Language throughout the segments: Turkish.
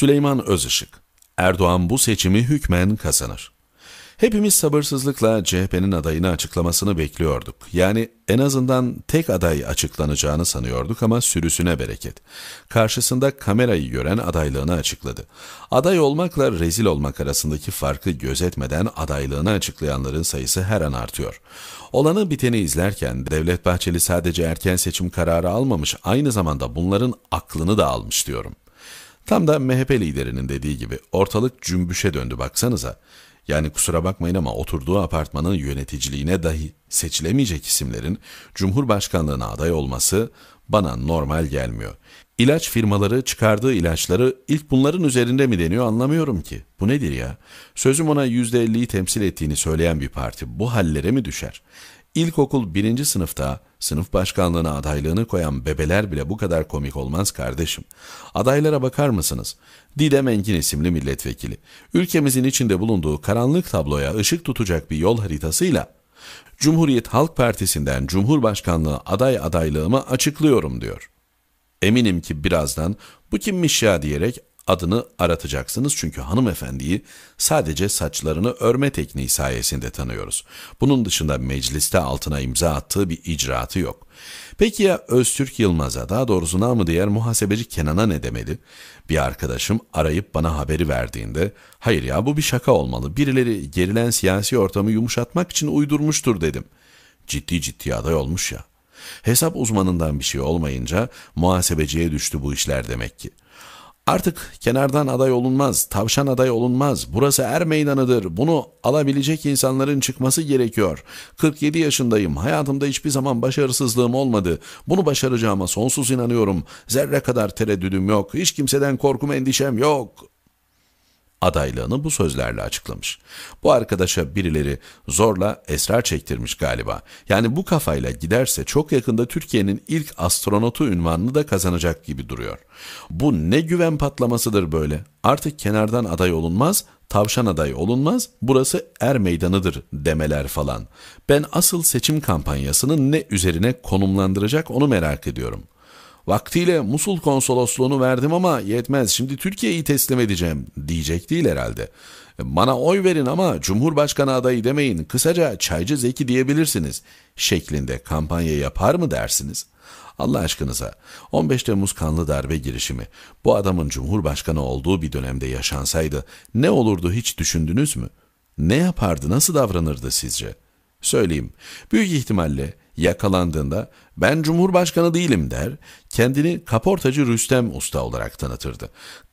Süleyman Özışık, Erdoğan bu seçimi hükmen kazanır. Hepimiz sabırsızlıkla CHP'nin adayını açıklamasını bekliyorduk. Yani en azından tek aday açıklanacağını sanıyorduk ama sürüsüne bereket. Karşısında kamerayı gören adaylığını açıkladı. Aday olmakla rezil olmak arasındaki farkı gözetmeden adaylığını açıklayanların sayısı her an artıyor. Olanı biteni izlerken Devlet Bahçeli sadece erken seçim kararı almamış, aynı zamanda bunların aklını da almış diyorum. Tam da MHP liderinin dediği gibi ortalık cümbüşe döndü baksanıza. Yani kusura bakmayın ama oturduğu apartmanın yöneticiliğine dahi seçilemeyecek isimlerin Cumhurbaşkanlığına aday olması bana normal gelmiyor. İlaç firmaları çıkardığı ilaçları ilk bunların üzerinde mi deniyor anlamıyorum ki. Bu nedir ya? Sözüm ona %50'yi temsil ettiğini söyleyen bir parti bu hallere mi düşer? İlkokul birinci sınıfta sınıf başkanlığına adaylığını koyan bebeler bile bu kadar komik olmaz kardeşim. Adaylara bakar mısınız? Didem Engin isimli milletvekili. Ülkemizin içinde bulunduğu karanlık tabloya ışık tutacak bir yol haritasıyla Cumhuriyet Halk Partisi'nden Cumhurbaşkanlığı aday adaylığımı açıklıyorum diyor. Eminim ki birazdan bu kimmiş ya diyerek adını aratacaksınız çünkü hanımefendiyi sadece saçlarını örme tekniği sayesinde tanıyoruz. Bunun dışında mecliste altına imza attığı bir icraatı yok. Peki ya Öztürk Yılmaz'a daha doğrusu namı diğer muhasebeci Kenan'a ne demeli? Bir arkadaşım arayıp bana haberi verdiğinde hayır ya bu bir şaka olmalı birileri gerilen siyasi ortamı yumuşatmak için uydurmuştur dedim. Ciddi ciddi aday olmuş ya. Hesap uzmanından bir şey olmayınca muhasebeciye düştü bu işler demek ki. Artık kenardan aday olunmaz, tavşan aday olunmaz. Burası er meydanıdır. Bunu alabilecek insanların çıkması gerekiyor. 47 yaşındayım. Hayatımda hiçbir zaman başarısızlığım olmadı. Bunu başaracağıma sonsuz inanıyorum. Zerre kadar tereddüdüm yok. Hiç kimseden korkum, endişem yok adaylığını bu sözlerle açıklamış. Bu arkadaşa birileri zorla esrar çektirmiş galiba. Yani bu kafayla giderse çok yakında Türkiye'nin ilk astronotu ünvanını da kazanacak gibi duruyor. Bu ne güven patlamasıdır böyle. Artık kenardan aday olunmaz, tavşan aday olunmaz, burası er meydanıdır demeler falan. Ben asıl seçim kampanyasının ne üzerine konumlandıracak onu merak ediyorum. Vaktiyle Musul konsolosluğunu verdim ama yetmez şimdi Türkiye'yi teslim edeceğim diyecek değil herhalde. Bana oy verin ama Cumhurbaşkanı adayı demeyin kısaca Çaycı Zeki diyebilirsiniz şeklinde kampanya yapar mı dersiniz? Allah aşkınıza 15 Temmuz kanlı darbe girişimi bu adamın Cumhurbaşkanı olduğu bir dönemde yaşansaydı ne olurdu hiç düşündünüz mü? Ne yapardı nasıl davranırdı sizce? Söyleyeyim büyük ihtimalle Yakalandığında ben Cumhurbaşkanı değilim der, kendini kaportacı Rüstem Usta olarak tanıtırdı.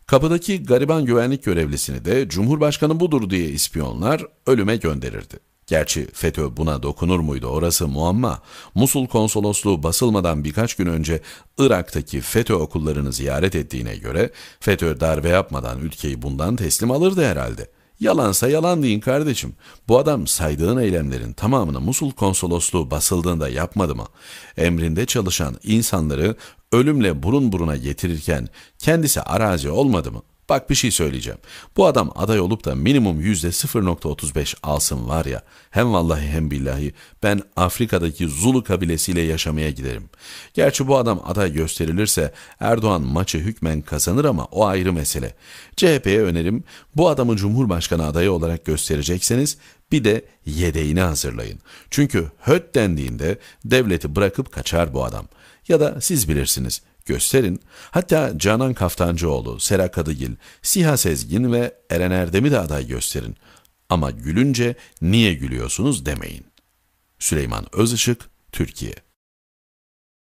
Kapıdaki gariban güvenlik görevlisini de Cumhurbaşkanı budur diye ispiyonlar ölüme gönderirdi. Gerçi FETÖ buna dokunur muydu orası muamma. Musul konsolosluğu basılmadan birkaç gün önce Irak'taki FETÖ okullarını ziyaret ettiğine göre FETÖ darbe yapmadan ülkeyi bundan teslim alırdı herhalde. Yalansa yalan deyin kardeşim. Bu adam saydığın eylemlerin tamamını Musul konsolosluğu basıldığında yapmadı mı? Emrinde çalışan insanları ölümle burun buruna getirirken kendisi arazi olmadı mı?'' Bak bir şey söyleyeceğim. Bu adam aday olup da minimum %0.35 alsın var ya, hem vallahi hem billahi ben Afrika'daki Zulu kabilesiyle yaşamaya giderim. Gerçi bu adam aday gösterilirse Erdoğan maçı hükmen kazanır ama o ayrı mesele. CHP'ye önerim bu adamı Cumhurbaşkanı adayı olarak gösterecekseniz bir de yedeğini hazırlayın. Çünkü höt dendiğinde devleti bırakıp kaçar bu adam. Ya da siz bilirsiniz gösterin. Hatta Canan Kaftancıoğlu, Sera Kadıgil, Siha Sezgin ve Eren Erdem'i de aday gösterin. Ama gülünce niye gülüyorsunuz demeyin. Süleyman Özışık, Türkiye